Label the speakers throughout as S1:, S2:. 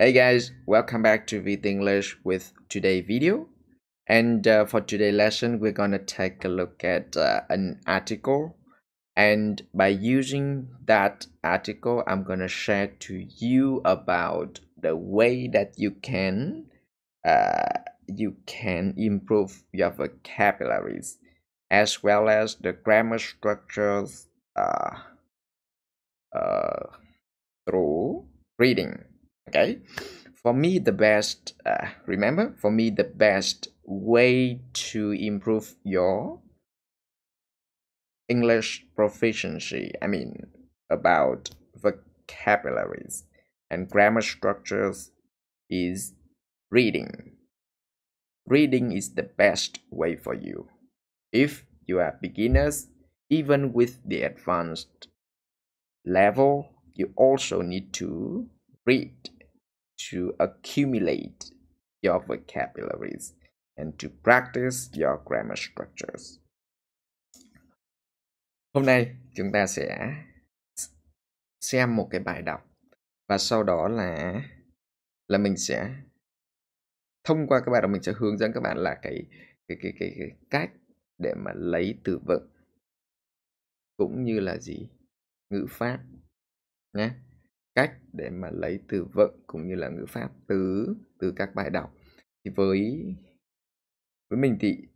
S1: Hey guys, welcome back to With English with today's video. And uh, for today's lesson, we're gonna take a look at uh, an article. And by using that article, I'm gonna share to you about the way that you can uh, you can improve your vocabularies as well as the grammar structures uh, uh, through reading okay for me the best uh, remember for me the best way to improve your english proficiency i mean about vocabularies and grammar structures is reading reading is the best way for you if you are beginners even with the advanced level you also need to read to accumulate your vocabularies and to practice your grammar structures. Hôm nay chúng ta sẽ xem một cái bài đọc và sau đó là là mình sẽ thông qua các bạn đọc mình sẽ hướng dẫn các bạn là cái cái cái cái, cái cách để mà lấy từ vựng cũng như là gì ngữ pháp nhé cách để mà lấy từ vựng cũng như là ngữ pháp từ từ các bài đọc thì với với mình thì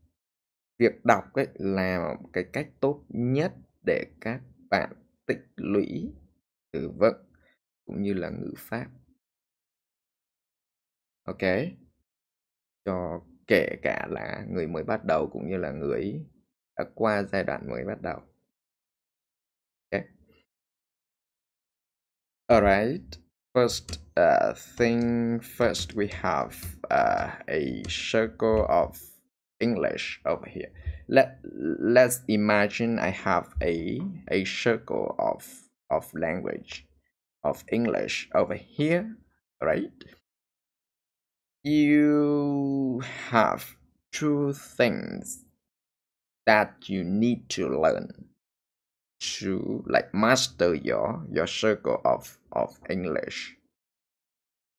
S1: việc đọc ấy là cái cách tốt nhất để các bạn tích lũy từ vựng cũng như là ngữ pháp ok cho kể cả là người mới bắt đầu cũng như là người đã qua giai đoạn mới bắt đầu Alright, first uh, thing first we have uh, a circle of English over here. Let, let's imagine I have a, a circle of, of language, of English over here, right? You have two things that you need to learn to like master your your circle of of english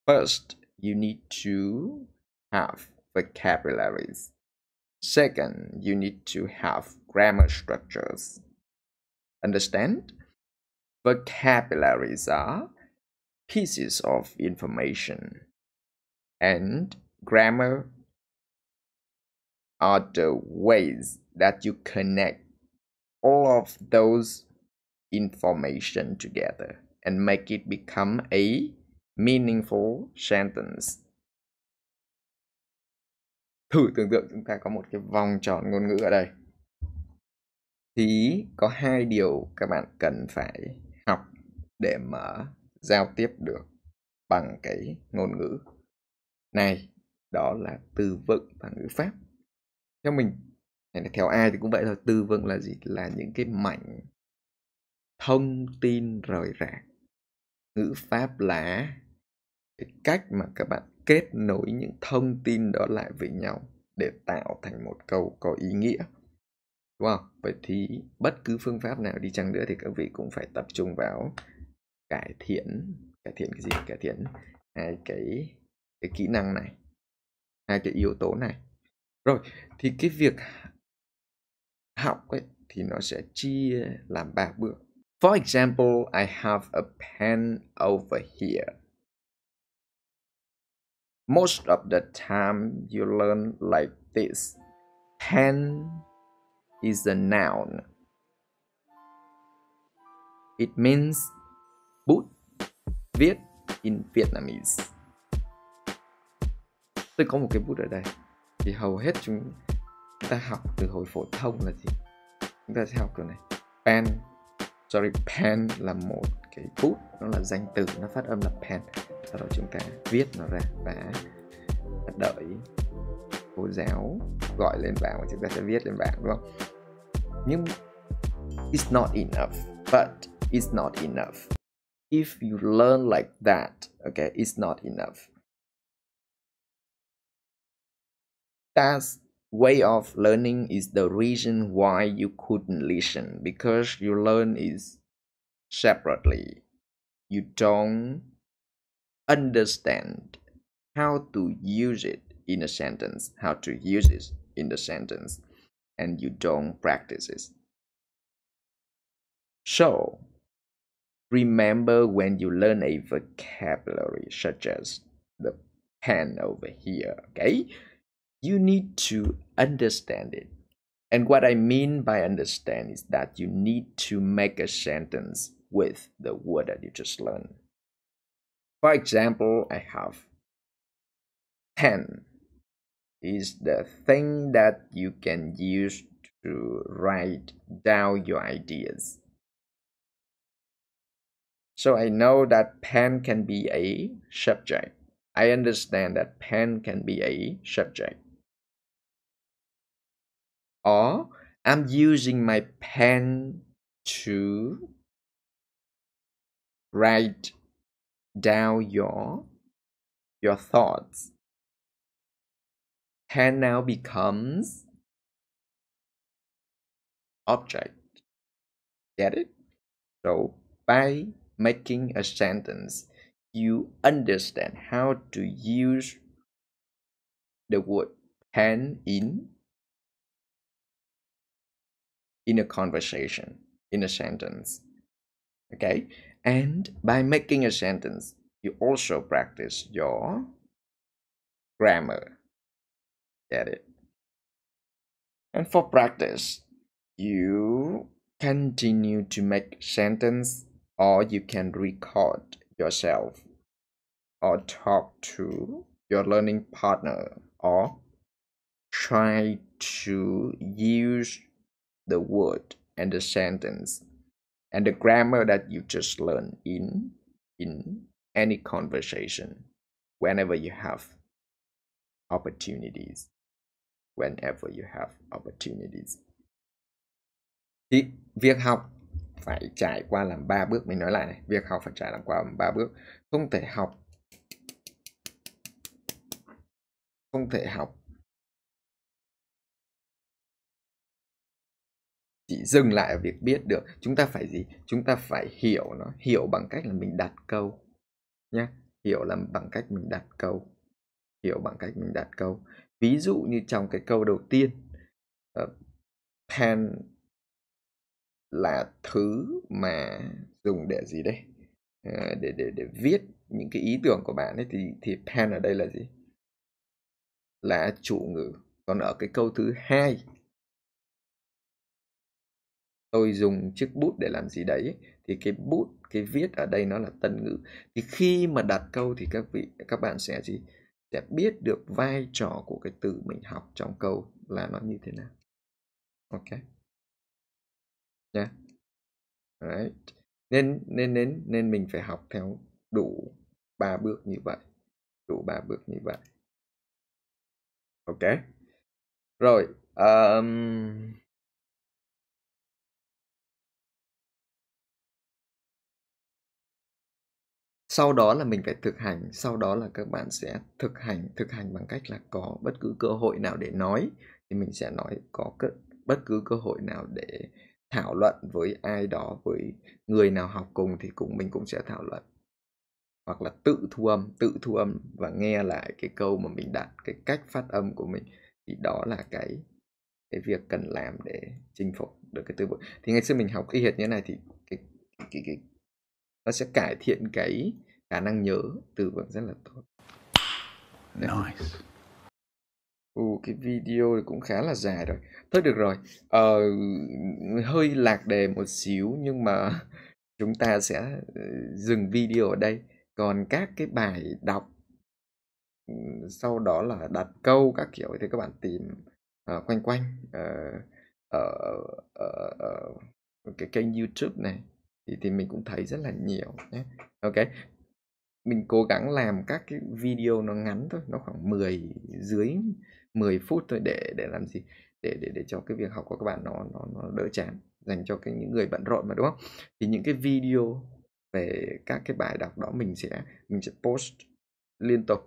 S1: first you need to have vocabularies second you need to have grammar structures understand vocabularies are pieces of information and grammar are the ways that you connect all of those information together and make it become a meaningful sentence. Thử tưởng tượng chúng ta có một cái vòng tròn ngôn ngữ ở đây. Thì có hai điều các bạn cần phải học để mở giao tiếp được bằng cái ngôn ngữ này. Đó là từ vựng và ngữ pháp. Theo mình theo ai thì cũng vậy thôi tư vựng là gì là những cái mảnh thông tin rời rạc ngữ pháp là cái cách mà các bạn kết nối những thông tin đó lại với nhau để tạo thành một câu có ý nghĩa đúng không vậy thì bất cứ phương pháp nào đi chăng nữa thì các vị cũng phải tập trung vào cải thiện cải thiện cái gì cải thiện hai cái cái kỹ năng này hai cái yếu tố này rồi thì cái việc học ấy, thì nó sẽ chia làm ba bước. For example, I have a pen over here. Most of the time you learn like this. Pen is a noun. It means bút viết in Vietnamese. Tôi có một cái bút ở đây. Thì hầu hết chúng ta học từ hồi phổ thông là gì chúng ta sẽ học kiểu này pen sorry pen là một cái bút nó là danh từ nó phát âm là pen sau đó chúng ta viết nó ra và đợi cô giáo gọi lên bảng và chúng ta sẽ viết lên bảng đúng không nhưng it's not enough but it's not enough if you learn like that okay it's not enough that's way of learning is the reason why you couldn't listen because you learn is separately you don't understand how to use it in a sentence how to use it in the sentence and you don't practice it so remember when you learn a vocabulary such as the pen over here okay you need to understand it. And what I mean by understand is that you need to make a sentence with the word that you just learned. For example, I have 10 is the thing that you can use to write down your ideas. So I know that pen can be a subject. I understand that pen can be a subject or I'm using my pen to write down your your thoughts. Pen now becomes object. Get it? So by making a sentence, you understand how to use the word pen in in a conversation, in a sentence. Okay? And by making a sentence, you also practice your grammar. Get it? And for practice, you continue to make sentence or you can record yourself or talk to your learning partner or try to use the word and the sentence and the grammar that you just learned in in any conversation whenever you have opportunities whenever you have opportunities thì việc học phải trải qua làm ba bước mình nói lại này việc học phải trải làm qua làm ba bước không thể học không thể học chỉ dừng lại ở việc biết được chúng ta phải gì chúng ta phải hiểu nó hiểu bằng cách là mình đặt câu nhé hiểu là bằng cách mình đặt câu hiểu bằng cách mình đặt câu ví dụ như trong cái câu đầu tiên uh, pen là thứ mà dùng để gì đây uh, ờ, để để để viết những cái ý tưởng của bạn ấy thì thì pen ở đây là gì là chủ ngữ còn ở cái câu thứ hai tôi dùng chiếc bút để làm gì đấy thì cái bút cái viết ở đây nó là tân ngữ thì khi mà đặt câu thì các vị các bạn sẽ gì sẽ biết được vai trò của cái từ mình học trong câu là nó như thế nào ok nhé yeah. right. nên nên nên nên mình phải học theo đủ ba bước như vậy đủ ba bước như vậy ok rồi um, sau đó là mình phải thực hành sau đó là các bạn sẽ thực hành thực hành bằng cách là có bất cứ cơ hội nào để nói thì mình sẽ nói có bất cứ cơ hội nào để thảo luận với ai đó với người nào học cùng thì cũng mình cũng sẽ thảo luận hoặc là tự thu âm tự thu âm và nghe lại cái câu mà mình đặt cái cách phát âm của mình thì đó là cái cái việc cần làm để chinh phục được cái tư vựng thì ngày xưa mình học y hệt như thế này thì cái cái cái nó sẽ cải thiện cái khả năng nhớ từ vựng rất là tốt Đấy. nice Ừ, cái video này cũng khá là dài rồi Thôi được rồi ờ, Hơi lạc đề một xíu Nhưng mà chúng ta sẽ ờ, dừng video ở đây Còn các cái bài đọc ừ, Sau đó là đặt câu các kiểu Thì các bạn tìm uh, quanh quanh uh, ở, ở, ở, ở cái kênh youtube này thì thì mình cũng thấy rất là nhiều nhé ok mình cố gắng làm các cái video nó ngắn thôi nó khoảng 10 dưới 10 phút thôi để để làm gì để để để cho cái việc học của các bạn nó nó nó đỡ chán dành cho cái những người bận rộn mà đúng không thì những cái video về các cái bài đọc đó mình sẽ mình sẽ post liên tục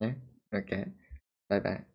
S1: nhé ok bye bye